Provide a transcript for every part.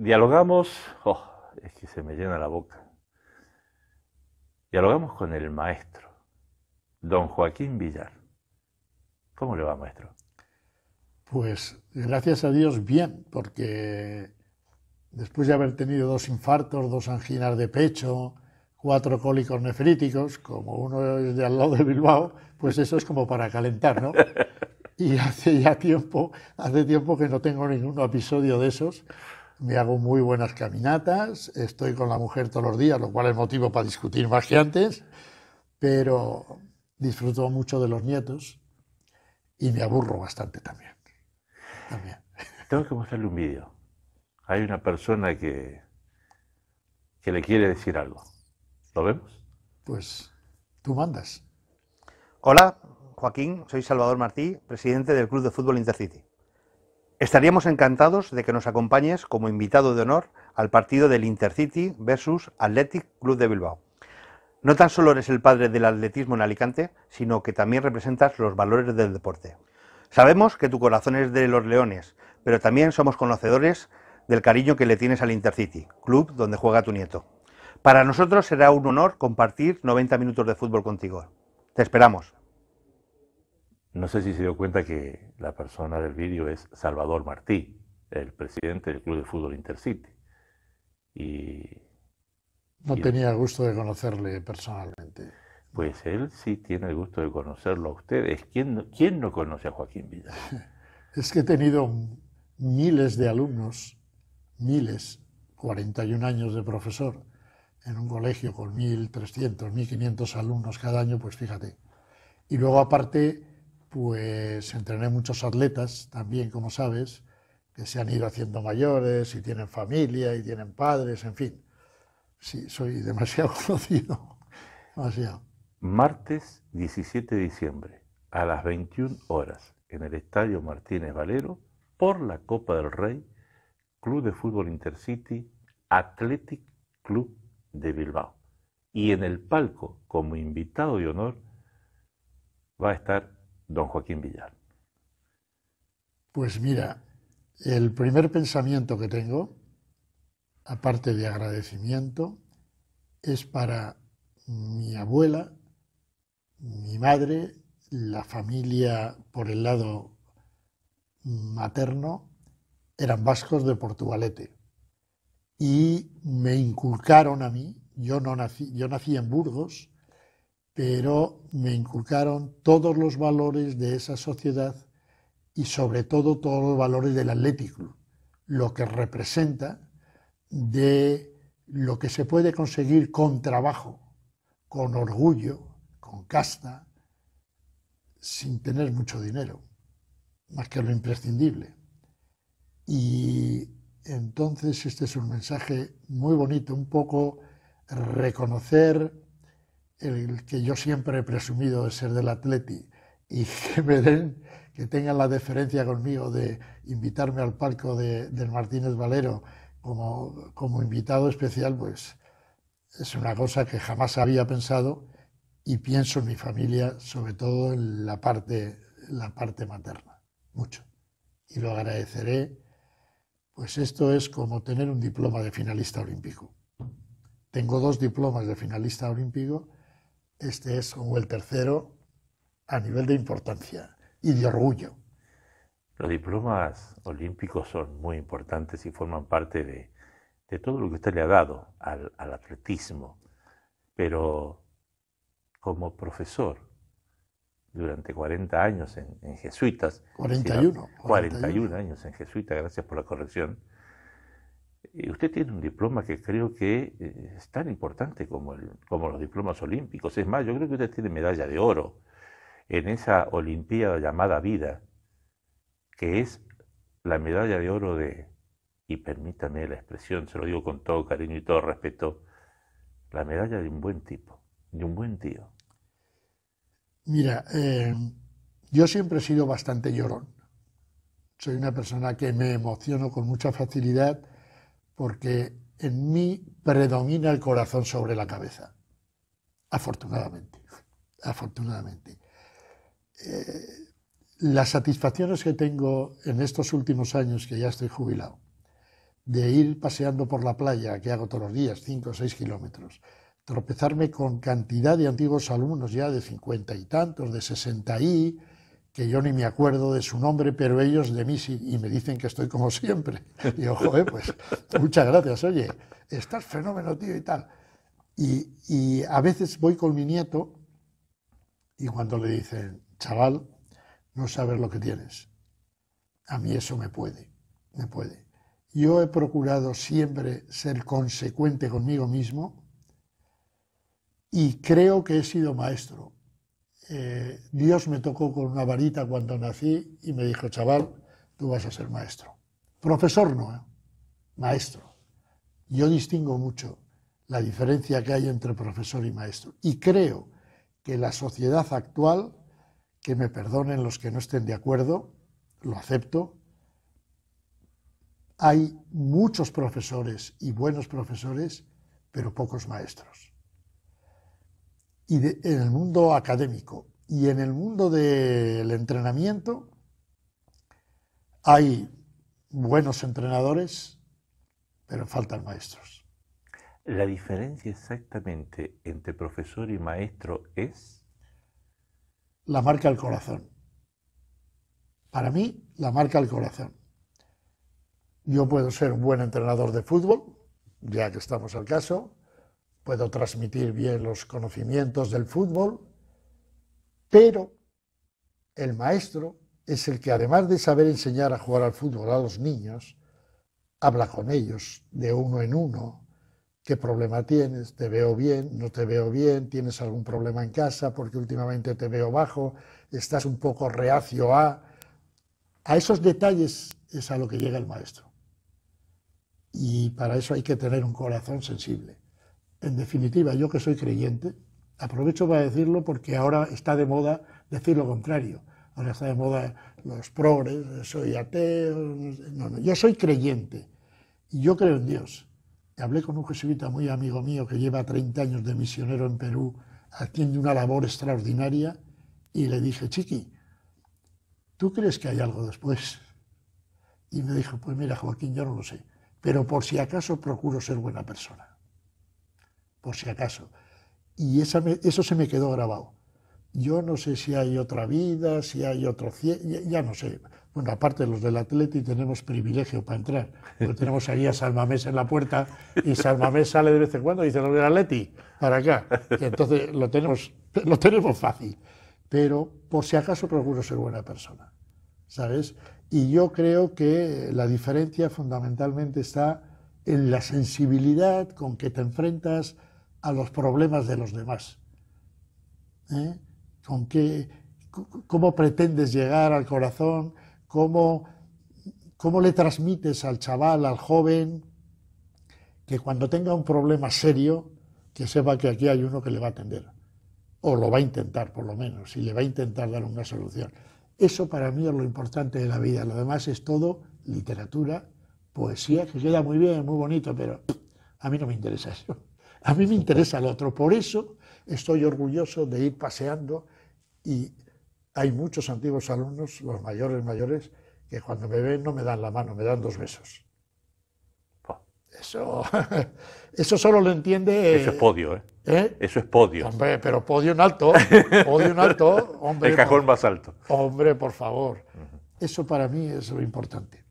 dialogamos, oh, es que se me llena la boca, dialogamos con el maestro, don Joaquín Villar. ¿Cómo le va, maestro? Pues gracias a Dios bien, porque después de haber tenido dos infartos, dos anginas de pecho, cuatro cólicos nefríticos, como uno de al lado de Bilbao, pues eso es como para calentar, ¿no? Y hace ya tiempo, hace tiempo que no tengo ningún episodio de esos, me hago muy buenas caminatas, estoy con la mujer todos los días, lo cual es motivo para discutir más que antes, pero disfruto mucho de los nietos y me aburro bastante también. Tengo que mostrarle un vídeo. Hay una persona que, que le quiere decir algo. ¿Lo vemos? Pues tú mandas. Hola, Joaquín, soy Salvador Martí, presidente del Club de Fútbol Intercity. Estaríamos encantados de que nos acompañes como invitado de honor al partido del Intercity versus Athletic Club de Bilbao. No tan solo eres el padre del atletismo en Alicante, sino que también representas los valores del deporte. Sabemos que tu corazón es de los leones, pero también somos conocedores del cariño que le tienes al Intercity, club donde juega tu nieto. Para nosotros será un honor compartir 90 minutos de fútbol contigo. Te esperamos. No sé si se dio cuenta que la persona del vídeo es Salvador Martí, el presidente del Club de Fútbol Intercity. Y, no tenía gusto de conocerle personalmente. Pues él sí tiene el gusto de conocerlo a ustedes. ¿Quién, quién no conoce a Joaquín Vidal? es que he tenido miles de alumnos, miles, 41 años de profesor, en un colegio con 1.300, 1.500 alumnos cada año, pues fíjate. Y luego aparte pues entrené muchos atletas también, como sabes, que se han ido haciendo mayores y tienen familia y tienen padres, en fin. Sí, soy demasiado conocido. Demasiado. Martes 17 de diciembre, a las 21 horas, en el Estadio Martínez Valero, por la Copa del Rey, Club de Fútbol Intercity, Athletic Club de Bilbao. Y en el palco, como invitado de honor, va a estar don Joaquín Villar? Pues mira, el primer pensamiento que tengo, aparte de agradecimiento, es para mi abuela, mi madre, la familia por el lado materno, eran vascos de Portugalete. Y me inculcaron a mí, yo no nací, yo nací en Burgos, pero me inculcaron todos los valores de esa sociedad y sobre todo todos los valores del Atlético, lo que representa de lo que se puede conseguir con trabajo, con orgullo, con casta, sin tener mucho dinero, más que lo imprescindible. Y entonces este es un mensaje muy bonito, un poco reconocer el que yo siempre he presumido de ser del Atleti y que me den, que tengan la deferencia conmigo de invitarme al palco del Martínez Valero como, como invitado especial, pues es una cosa que jamás había pensado y pienso en mi familia, sobre todo en la parte, en la parte materna, mucho. Y lo agradeceré, pues esto es como tener un diploma de finalista olímpico. Tengo dos diplomas de finalista olímpico este es como el tercero a nivel de importancia y de orgullo. Los diplomas olímpicos son muy importantes y forman parte de, todo lo que usted le ha dado al, atletismo. Pero como profesor, durante 40 años en, jesuitas. 41, 41. años en Jesuitas, gracias por la corrección usted tiene un diploma que creo que eh, es tan importante como, como los diplomas olímpicos. Es más, yo creo que usted tiene medalla de oro en esa Olimpiada llamada vida, que es la medalla de oro de, y permítame la expresión, se lo digo con todo cariño y todo respeto, la medalla de un buen tipo, de un buen tío. Mira, eh, yo siempre he sido bastante llorón. Soy una persona que me emociono con mucha facilidad porque en mí predomina el corazón sobre la cabeza. Afortunadamente, afortunadamente. Eh, las satisfacciones que tengo en estos últimos años que ya estoy jubilado, de ir paseando por la playa, que hago todos los días, 5 o 6 kilómetros, tropezarme con cantidad de antiguos alumnos ya de 50 y tantos, de 60 y, que yo ni me acuerdo de su nombre, pero ellos de mí sí, y me dicen que estoy como siempre. Y yo, joder, pues muchas gracias, oye, estás fenómeno, tío, y tal. Y, y a veces voy con mi nieto y cuando le dicen, chaval, no sabes lo que tienes. A mí eso me puede, me puede. Yo he procurado siempre ser consecuente conmigo mismo y creo que he sido maestro, eh, Dios me tocó con una varita cuando nací y me dijo, chaval, tú vas a ser maestro. Profesor no, ¿eh? maestro. Yo distingo mucho la diferencia que hay entre profesor y maestro. Y creo que la sociedad actual, que me perdonen los que no estén de acuerdo, lo acepto, hay muchos profesores y buenos profesores, pero pocos maestros y en el mundo académico y en el mundo del entrenamiento hay buenos entrenadores, pero faltan maestros. La diferencia exactamente entre profesor y maestro es la marca al corazón. Para mí, la marca al corazón. Yo puedo ser un buen entrenador de fútbol, ya que estamos al caso, puedo transmitir bien los conocimientos del fútbol, pero el maestro es el que además de saber enseñar a jugar al fútbol a los niños, habla con ellos de uno en uno. ¿Qué problema tienes? ¿Te veo bien? ¿No te veo bien? ¿Tienes algún problema en casa? Porque últimamente te veo bajo. ¿Estás un poco reacio a...? A esos detalles es a lo que llega el maestro. Y para eso hay que tener un corazón sensible. En definitiva, yo que soy creyente, aprovecho para decirlo porque ahora está de moda decir lo contrario. Ahora está de moda los progres, soy ateo. No, no, yo soy creyente y yo creo en Dios. hablé con un jesuita muy amigo mío que lleva 30 años de misionero en Perú, haciendo una labor extraordinaria y le dije, Chiqui, ¿tú crees que hay algo después? Y me dijo, pues mira, Joaquín, yo no lo sé, pero por si acaso procuro ser buena persona por si acaso. Y eso se me quedó grabado. Yo no sé si hay otra vida, si hay otro ya, no sé. Bueno, aparte los del Atleti tenemos privilegio para entrar, porque tenemos ahí a Salmamés en la puerta y Salmamés sale de vez en cuando y dice, los del Atleti, para acá. entonces lo tenemos, lo tenemos fácil. Pero por si acaso procuro ser buena persona, ¿sabes? Y yo creo que la diferencia fundamentalmente está en la sensibilidad con que te enfrentas a los problemas de los demás. ¿eh? ¿Cómo pretendes llegar al corazón? ¿Cómo, ¿Cómo le transmites al chaval, al joven, que cuando tenga un problema serio, que sepa que aquí hay uno que le va a atender? O lo va a intentar, por lo menos, y le va a intentar dar una solución. Eso para mí es lo importante de la vida. Lo demás es todo literatura, poesía, que queda muy bien, muy bonito, pero a mí no me interesa eso. A mí me interesa el otro. Por eso estoy orgulloso de ir paseando y hay muchos antiguos alumnos, los mayores, mayores, que cuando me ven no me dan la mano, me dan dos besos. Eso, eso solo lo entiende. Eso es podio, ¿eh? ¿eh? Eso es podio. Hombre, pero podio en alto. Podio en alto, hombre. El cajón más alto. Hombre, por favor. Eso para mí es lo importante.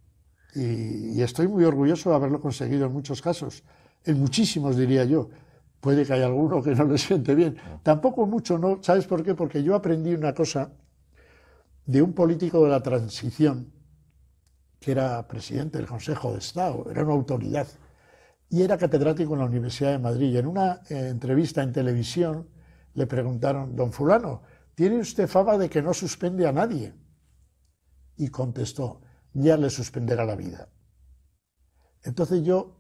y, estoy muy orgulloso de haberlo conseguido en muchos casos en muchísimos diría yo. Puede que haya alguno que no le siente bien. Tampoco mucho, ¿no? ¿Sabes por qué? Porque yo aprendí una cosa de un político de la transición, que era presidente del Consejo de Estado, era una autoridad, y era catedrático en la Universidad de Madrid. Y en una eh, entrevista en televisión le preguntaron, don fulano, ¿tiene usted fama de que no suspende a nadie? Y contestó, ya le suspenderá la vida. Entonces yo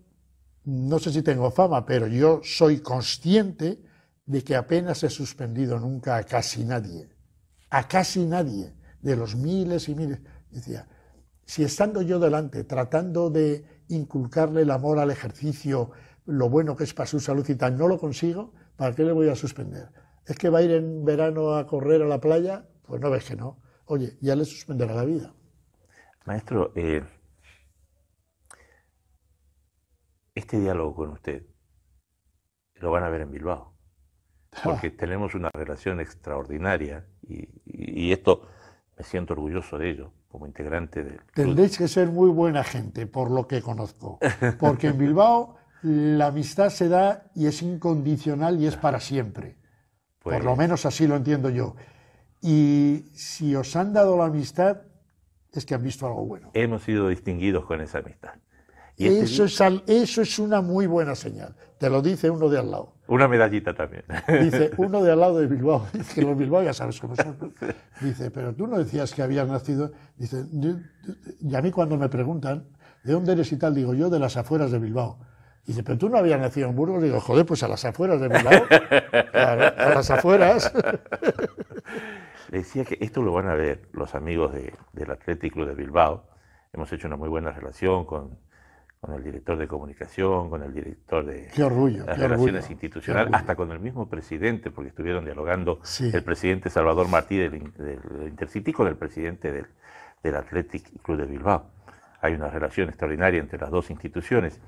no sé si tengo fama, pero yo soy consciente de que apenas he suspendido nunca a casi nadie, a casi nadie, de los miles y miles. Decía, si estando yo delante, tratando de inculcarle el amor al ejercicio, lo bueno que es para su salud y tal, no lo consigo, ¿para qué le voy a suspender? ¿Es que va a ir en verano a correr a la playa? Pues no ves que no. Oye, ya le suspenderá la vida. Maestro, eh, este diálogo con usted lo van a ver en Bilbao, ah. porque tenemos una relación extraordinaria y, esto me siento orgulloso de ello como integrante del... Tendréis que ser muy buena gente, por lo que conozco, porque en Bilbao la amistad se da y es incondicional y es para siempre. Por lo pues menos así lo entiendo yo. Y si os han dado la amistad, es que han visto algo bueno. Hemos sido distinguidos con esa amistad. Este eso, es eso es una muy buena señal. Te lo dice uno de al lado. Una medallita también. Dice, uno de al lado de Bilbao. Dice que los Bilbao ya sabes cómo son. Dice, pero tú no decías que habías nacido. Dice, y a mí cuando me preguntan, ¿de dónde eres y tal? Digo, yo de las afueras de Bilbao. Dice, pero tú no habías nacido en Burgos. Digo, joder, pues a las afueras de Bilbao. A, las afueras. Le decía que esto lo van a ver los amigos del Atlético de Bilbao. Hemos hecho una muy buena relación con con el director de comunicación, con el director de las relaciones institucionales, hasta con el mismo presidente, porque estuvieron dialogando el presidente Salvador Martí del, Intercity con el presidente del, del, Athletic Club de Bilbao. Hay una relación extraordinaria entre las dos instituciones.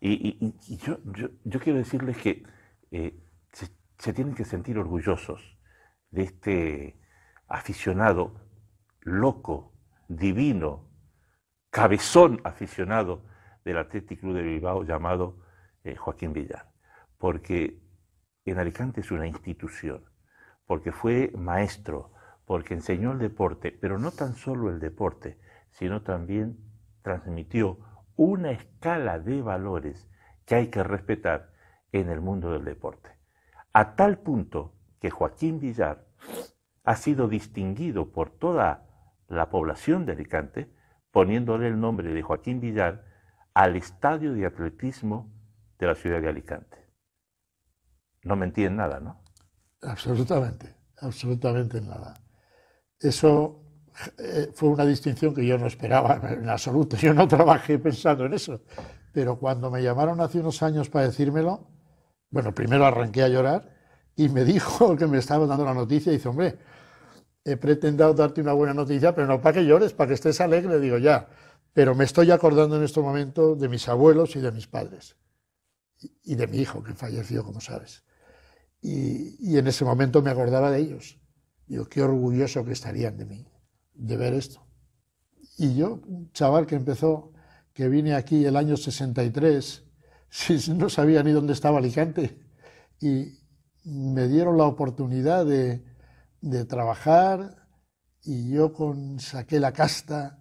Y, yo, quiero decirles que eh, se tienen que sentir orgullosos de este aficionado loco, divino, cabezón aficionado del Atlético Club de Bilbao llamado eh, Joaquín Villar, porque en Alicante es una institución, porque fue maestro, porque enseñó el deporte, pero no tan solo el deporte, sino también transmitió una escala de valores que hay que respetar en el mundo del deporte. A tal punto que Joaquín Villar ha sido distinguido por toda la población de Alicante, poniéndole el nombre de Joaquín Villar al estadio de atletismo de la ciudad de Alicante. No me en nada, ¿no? Absolutamente, absolutamente en nada. Eso eh, fue una distinción que yo no esperaba en absoluto, yo no trabajé pensando en eso, pero cuando me llamaron hace unos años para decírmelo, bueno, primero arranqué a llorar y me dijo que me estaba dando la noticia y dice, hombre, he pretendido darte una buena noticia, pero no para que llores, para que estés alegre, digo, ya pero me estoy acordando en este momento de mis abuelos y de mis padres, y de mi hijo, que falleció, como sabes. Y, en ese momento me acordaba de ellos. Digo, qué orgulloso que estarían de mí, de ver esto. Y yo, chaval que empezó, que vine aquí el año 63, no sabía ni dónde estaba Alicante, y me dieron la oportunidad de, trabajar, y yo saqué la casta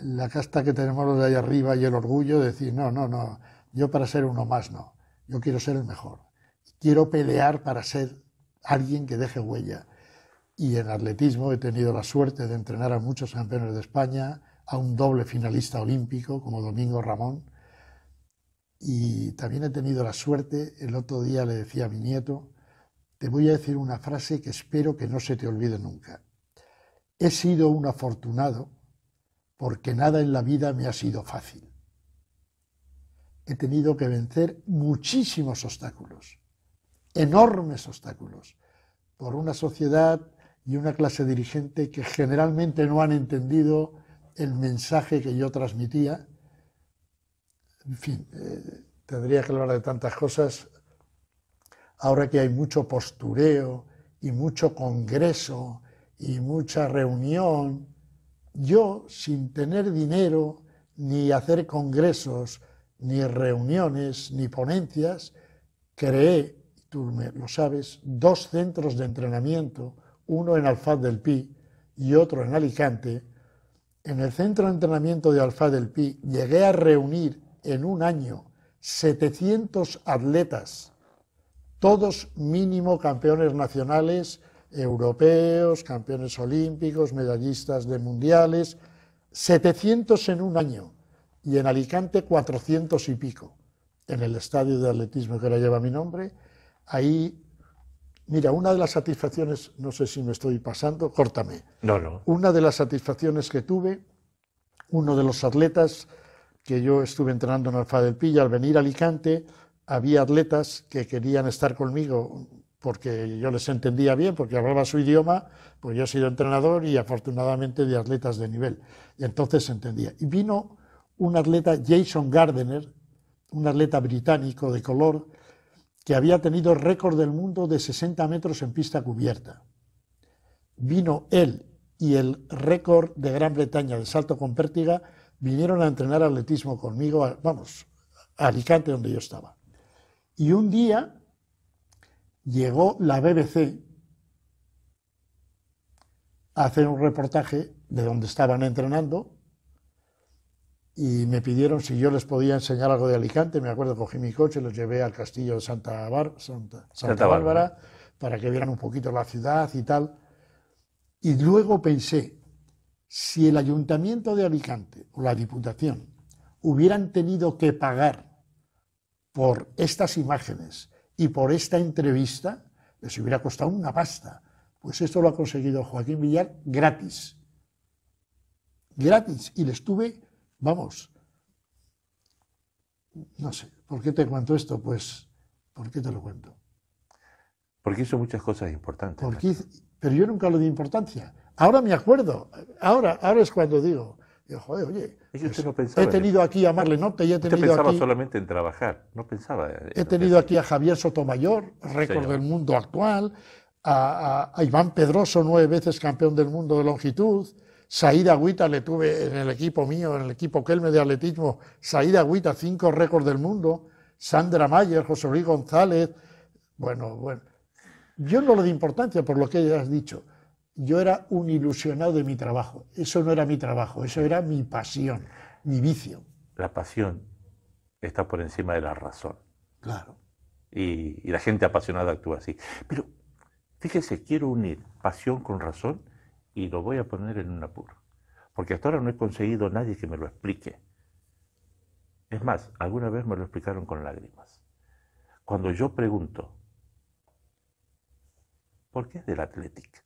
la casta que tenemos los de allá arriba y el orgullo de decir, no, no, no, yo para ser uno más no, yo quiero ser el mejor, quiero pelear para ser alguien que deje huella. Y en atletismo he tenido la suerte de entrenar a muchos campeones de España, a un doble finalista olímpico como Domingo Ramón. Y también he tenido la suerte, el otro día le decía a mi nieto, te voy a decir una frase que espero que no se te olvide nunca. He sido un afortunado porque nada en la vida me ha sido fácil. He tenido que vencer muchísimos obstáculos, enormes obstáculos, por una sociedad y una clase dirigente que generalmente no han entendido el mensaje que yo transmitía. En fin, eh, tendría que hablar de tantas cosas. Ahora que hay mucho postureo y mucho congreso y mucha reunión yo, sin tener dinero, ni hacer congresos, ni reuniones, ni ponencias, creé, tú lo sabes, dos centros de entrenamiento, uno en Alfaz del Pi y otro en Alicante. En el centro de entrenamiento de Alfaz del Pi llegué a reunir en un año 700 atletas, todos mínimo campeones nacionales, europeos, campeones olímpicos, medallistas de mundiales, 700 en un año y en Alicante 400 y pico. En el estadio de atletismo que ahora lleva mi nombre, ahí, mira, una de las satisfacciones, no sé si me estoy pasando, córtame. No, no. Una de las satisfacciones que tuve, uno de los atletas que yo estuve entrenando en Alfa del Pilla, al venir a Alicante, había atletas que querían estar conmigo, porque yo les entendía bien, porque hablaba su idioma, pues yo he sido entrenador y afortunadamente de atletas de nivel. Y entonces entendía. Y vino un atleta, Jason gardener un atleta británico de color, que había tenido récord del mundo de 60 metros en pista cubierta. Vino él y el récord de Gran Bretaña de salto con pértiga vinieron a entrenar atletismo conmigo, vamos, a Alicante donde yo estaba. Y un día llegó la BBC a hacer un reportaje de donde estaban entrenando y me pidieron si yo les podía enseñar algo de Alicante. Me acuerdo, cogí mi coche, los llevé al castillo de Santa, Santa, Bárbara para que vieran un poquito la ciudad y tal. Y luego pensé, si el ayuntamiento de Alicante o la Diputación hubieran tenido que pagar por estas imágenes y por esta entrevista les hubiera costado una pasta. Pues esto lo ha conseguido Joaquín Villar gratis. Gratis. Y le estuve... vamos, no sé, ¿por qué te cuento esto? Pues, ¿por qué te lo cuento? Porque hizo muchas cosas importantes. Porque, pero yo nunca lo di importancia. Ahora me acuerdo, ahora, ahora es cuando digo, yo joder, oye, he tenido aquí a Marle y he tenido usted pensaba solamente en trabajar, no pensaba. he tenido aquí a Javier Sotomayor, récord del mundo actual, a, Iván Pedroso, nueve veces campeón del mundo de longitud, Saída Agüita le tuve en el equipo mío, en el equipo Kelme de atletismo, Saída Agüita, cinco récords del mundo, Sandra Mayer, José Luis González, bueno, bueno. Yo no le di importancia por lo que ya has dicho, yo era un ilusionado de mi trabajo. Eso no era mi trabajo, eso era mi pasión, mi vicio. La pasión está por encima de la razón. Claro. Y, la gente apasionada actúa así. Pero fíjese, quiero unir pasión con razón y lo voy a poner en un apuro. Porque hasta ahora no he conseguido nadie que me lo explique. Es más, alguna vez me lo explicaron con lágrimas. Cuando yo pregunto, ¿por qué es del Atlético?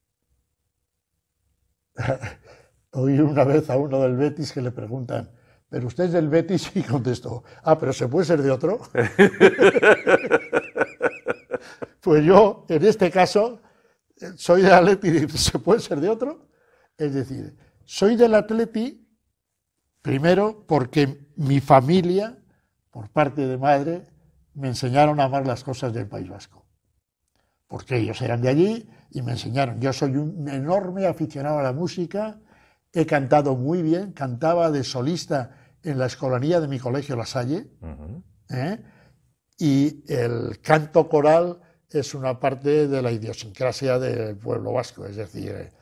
oí una vez a uno del Betis que le preguntan, ¿pero usted es del Betis? Y contestó, ah, pero ¿se puede ser de otro? pues yo, en este caso, soy del Atleti, ¿se puede ser de otro? Es decir, soy del Atleti primero porque mi familia, por parte de madre, me enseñaron a amar las cosas del País Vasco. Porque ellos eran de allí, y me enseñaron. Yo soy un enorme aficionado a la música, he cantado muy bien, cantaba de solista en la escolanía de mi colegio La Salle, ¿eh? y el canto coral es una parte de la idiosincrasia del pueblo vasco, es decir, eh,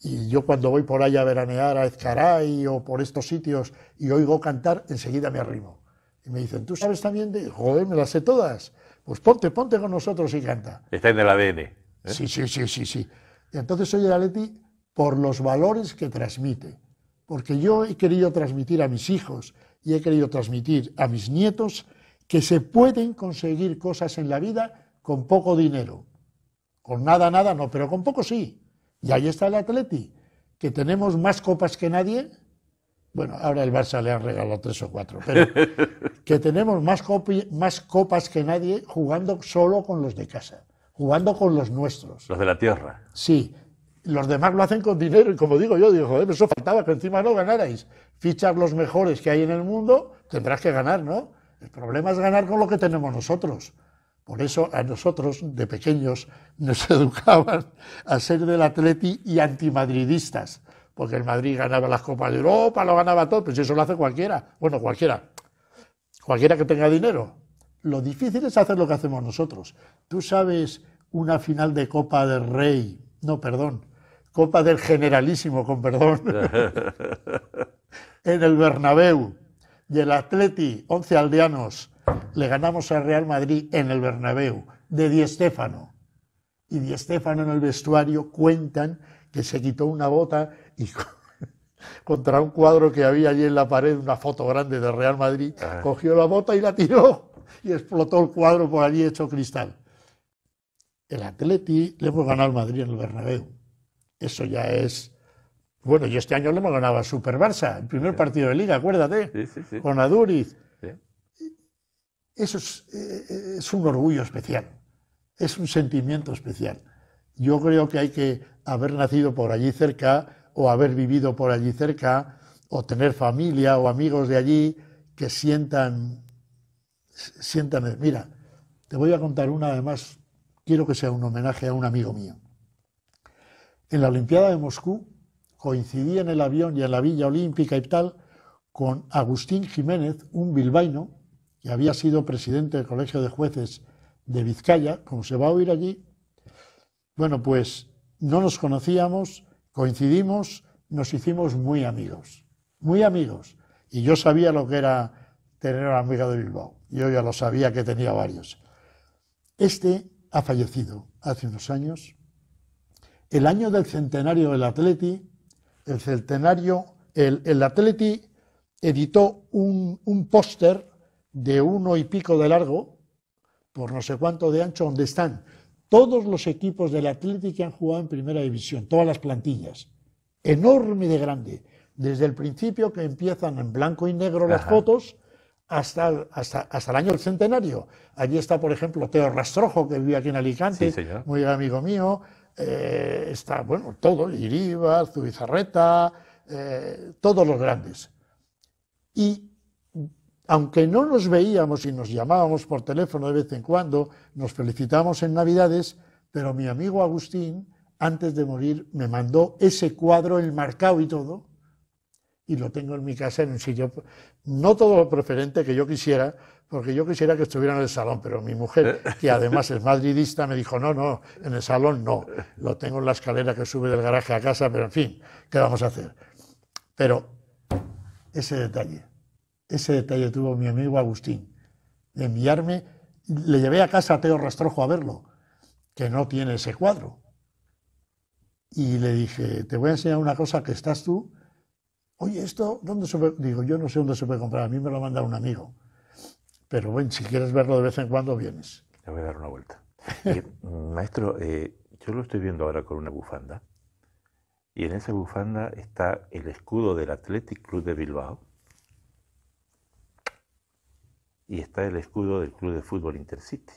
y yo cuando voy por allá a veranear a Ezcaray o por estos sitios y oigo cantar, enseguida me arrimo. Y me dicen, ¿tú sabes también de...? Joder, me las sé todas. Pues ponte, ponte con nosotros y canta. Está en el ADN. ¿Eh? Sí, sí, sí, sí, sí. entonces soy el Atleti por los valores que transmite. Porque yo he querido transmitir a mis hijos y he querido transmitir a mis nietos que se pueden conseguir cosas en la vida con poco dinero. Con nada, nada, no, pero con poco sí. Y ahí está el Atleti, que tenemos más copas que nadie. Bueno, ahora el Barça le han regalado tres o cuatro, pero que tenemos más, más copas que nadie jugando solo con los de casa jugando con los nuestros. Los de la tierra. Sí. Los demás lo hacen con dinero y como digo yo, digo, joder, eso faltaba que encima no ganarais. ...fichar los mejores que hay en el mundo, tendrás que ganar, ¿no? El problema es ganar con lo que tenemos nosotros. Por eso a nosotros, de pequeños, nos educaban a ser del atleti y antimadridistas. Porque el Madrid ganaba las Copas de Europa, lo ganaba todo, pues eso lo hace cualquiera. Bueno, cualquiera. Cualquiera que tenga dinero. Lo difícil es hacer lo que hacemos nosotros. Tú sabes una final de Copa del Rey, no, perdón, Copa del Generalísimo, con perdón, en el Bernabéu y el Atleti, 11 aldeanos, le ganamos al Real Madrid en el Bernabéu, de Di Stéfano. Y Di Stéfano en el vestuario cuentan que se quitó una bota y contra un cuadro que había allí en la pared, una foto grande de Real Madrid, ah. cogió la bota y la tiró y explotó el cuadro por allí hecho cristal. El Atleti le hemos ganado al Madrid en el Bernabéu. Eso ya es... Bueno, Y este año le hemos ganado a Super Barça, el primer partido de Liga, acuérdate, con Aduriz. Eso eh, es un orgullo especial, es un sentimiento especial. Yo creo que hay que haber nacido por allí cerca o haber vivido por allí cerca o tener familia o amigos de allí que sientan siéntame, mira, te voy a contar una, además, quiero que sea un homenaje a un amigo mío. En la Olimpiada de Moscú coincidí en el avión y en la Villa Olímpica y tal con Agustín Jiménez, un bilbaíno, que había sido presidente del Colegio de Jueces de Vizcaya, como se va a oír allí. Bueno, pues no nos conocíamos, coincidimos, nos hicimos muy amigos, muy amigos. Y yo sabía lo que era tener a un amigo de Bilbao yo ya lo sabía que tenía varios. Este ha fallecido hace unos años. El año del centenario del Atleti, el centenario, el, Atleti editó un, póster de uno y pico de largo, por no sé cuánto de ancho, donde están todos los equipos del Atleti que han jugado en primera división, todas las plantillas. Enorme de grande. Desde el principio que empiezan en blanco y negro las fotos hasta, hasta, el año del centenario. Allí está, por ejemplo, Teo Rastrojo, que vivía aquí en Alicante, muy amigo mío. Eh, está, bueno, todo, Iribar, Zubizarreta, eh, todos los grandes. Y aunque no nos veíamos y nos llamábamos por teléfono de vez en cuando, nos felicitamos en Navidades, pero mi amigo Agustín, antes de morir, me mandó ese cuadro, el marcado y todo, y lo tengo en mi casa en un sitio, no todo lo preferente que yo quisiera, porque yo quisiera que estuviera en el salón, pero mi mujer, que ¿Eh? además es madridista, me dijo, no, no, en el salón no, lo tengo en la escalera que sube del garaje a casa, pero en fin, ¿qué vamos a hacer? Pero ese detalle, ese detalle tuvo mi amigo Agustín, de enviarme, le llevé a casa a Teo Rastrojo a verlo, que no tiene ese cuadro. Y le dije, te voy a enseñar una cosa que estás tú Oye, esto, ¿dónde se puede? Digo, yo no sé dónde se puede comprar, a mí me lo ha mandado un amigo. Pero bueno, si quieres verlo de vez en cuando, vienes. Le voy a dar una vuelta. maestro, eh, yo lo estoy viendo ahora con una bufanda. Y en esa bufanda está el escudo del Athletic Club de Bilbao. Y está el escudo del Club de Fútbol Intercity.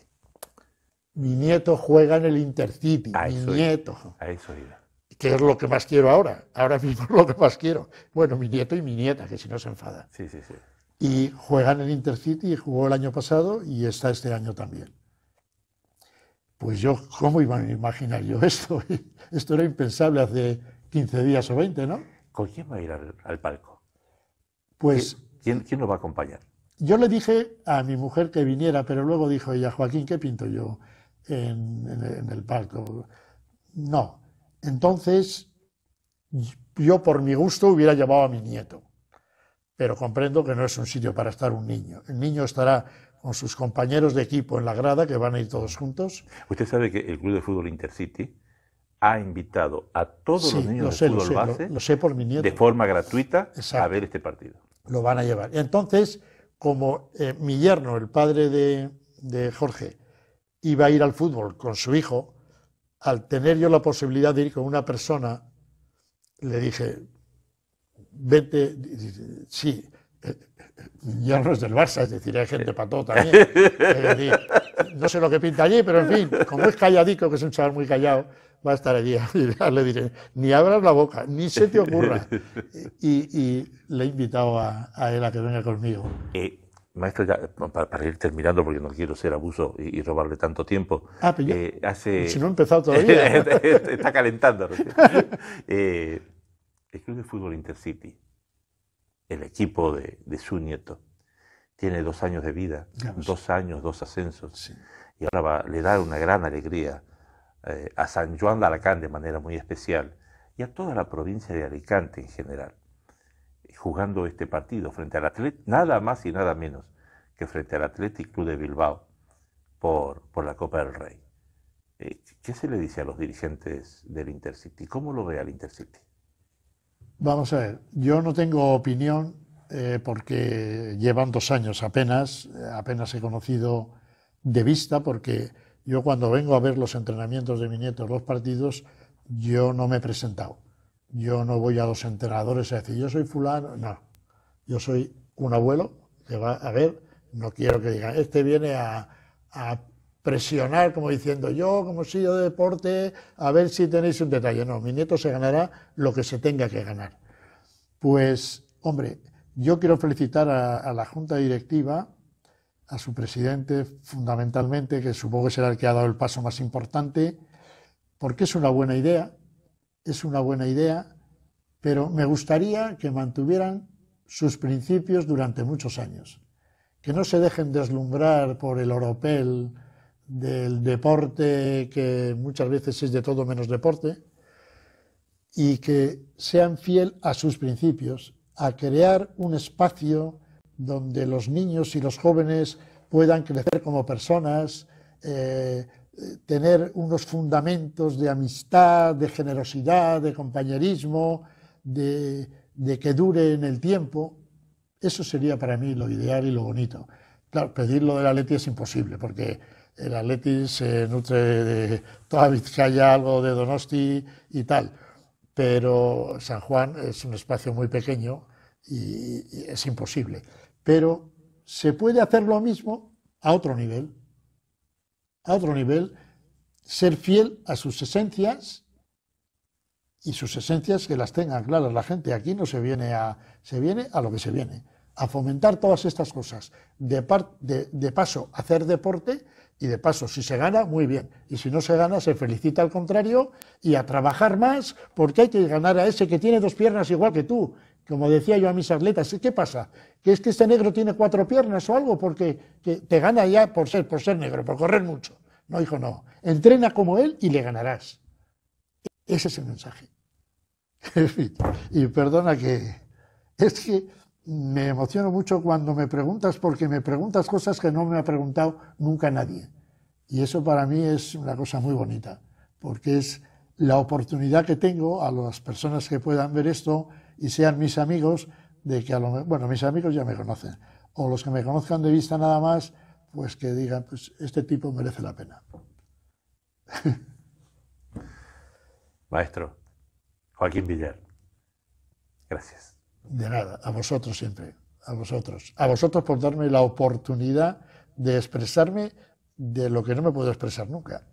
Mi nieto juega en el Intercity. mi nieto. a eso iba. Qué es lo que más quiero ahora, ahora mismo es lo que más quiero. Bueno, mi nieto y mi nieta, que si no se enfada. Sí, sí, sí. Y juegan en Intercity, jugó el año pasado y está este año también. Pues yo, ¿cómo iba a imaginar yo esto? esto era impensable hace 15 días o 20, ¿no? ¿Con quién va a ir al, palco? Pues... ¿Quién, nos va a acompañar? Yo le dije a mi mujer que viniera, pero luego dijo ella, Joaquín, ¿qué pinto yo en el palco? No, entonces, yo por mi gusto hubiera llevado a mi nieto, pero comprendo que no es un sitio para estar un niño. El niño estará con sus compañeros de equipo en la grada, que van a ir todos juntos. Usted sabe que el Club de Fútbol Intercity ha invitado a todos los niños sé, base por mi de forma gratuita a ver este partido. Lo van a llevar. Entonces, como eh, mi yerno, el padre de, de Jorge, iba a ir al fútbol con su hijo, al tener yo la posibilidad de ir con una persona, le dije, vete, sí, eh, eh, ya no es del Barça, es decir, hay gente todo también. no sé lo que pinta allí, pero en fin, como es calladico, que es un chaval muy callado, va a estar allí. le diré, ni abras la boca, ni se te ocurra. Y, le he invitado a, él a que venga conmigo. Eh, Maestro, ya, para, ir terminando, porque no quiero ser abuso y, robarle tanto tiempo. Ah, pero eh, hace... Si no he empezado todavía. está calentando. Eh, el Club de Fútbol Intercity, el equipo de, su nieto, tiene dos años de vida, dos años, dos ascensos. Y ahora va, le da una gran alegría eh, a San Juan de Alacán de manera muy especial y a toda la provincia de Alicante en general jugando este partido frente al Atlético, nada más y nada menos que frente al Athletic Club de Bilbao por, por la Copa del Rey. Eh, ¿Qué se le dice a los dirigentes del Intercity? ¿Cómo lo ve al Intercity? Vamos a ver, yo no tengo opinión eh, porque llevan dos años apenas, eh, apenas he conocido de vista porque yo cuando vengo a ver los entrenamientos de mi nieto, los partidos, yo no me he presentado yo no voy a los entrenadores a decir, yo soy fulano, no. Yo soy un abuelo que va a ver, no quiero que diga, este viene a, presionar como diciendo yo, como si yo de deporte, a ver si tenéis un detalle. No, mi nieto se ganará lo que se tenga que ganar. Pues, hombre, yo quiero felicitar a, a la Junta Directiva, a su presidente fundamentalmente, que supongo que será el que ha dado el paso más importante, porque es una buena idea, es una buena idea, pero me gustaría que mantuvieran sus principios durante muchos años, que no se dejen deslumbrar por el oropel del deporte que muchas veces es de todo menos deporte, y que sean fiel a sus principios, a crear un espacio donde los niños y los jóvenes puedan crecer como personas, eh, tener unos fundamentos de amistad, de generosidad, de compañerismo, de, que dure en el tiempo. Eso sería para mí lo ideal y lo bonito. Claro, pedir lo del Atleti es imposible, porque el Atleti se nutre de toda haya algo de Donosti y tal. Pero San Juan es un espacio muy pequeño y es imposible. Pero se puede hacer lo mismo a otro nivel a otro nivel, ser fiel a sus esencias y sus esencias que las tenga claras la gente. Aquí no se viene a, se viene a lo que se viene, a fomentar todas estas cosas. De, de, de paso, hacer deporte y de paso, si se gana, muy bien. Y si no se gana, se felicita al contrario y a trabajar más porque hay que ganar a ese que tiene dos piernas igual que tú como decía yo a mis atletas, ¿qué pasa? ¿Que es que este negro tiene cuatro piernas o algo? Porque te gana ya por ser, por ser negro, por correr mucho. No, hijo, no. Entrena como él y le ganarás. E-, ese es el mensaje. y perdona que es que me emociono mucho cuando me preguntas porque me preguntas cosas que no me ha preguntado nunca nadie. Y eso para mí es una cosa muy bonita, porque es la oportunidad que tengo a las personas que puedan ver esto y sean mis amigos, de que a lo bueno, mis amigos ya me conocen, o los que me conozcan de vista nada más, pues que digan, pues este tipo merece la pena. Maestro, Joaquín Villar, gracias. De nada, a vosotros siempre, a vosotros, a vosotros por darme la oportunidad de expresarme de lo que no me puedo expresar nunca.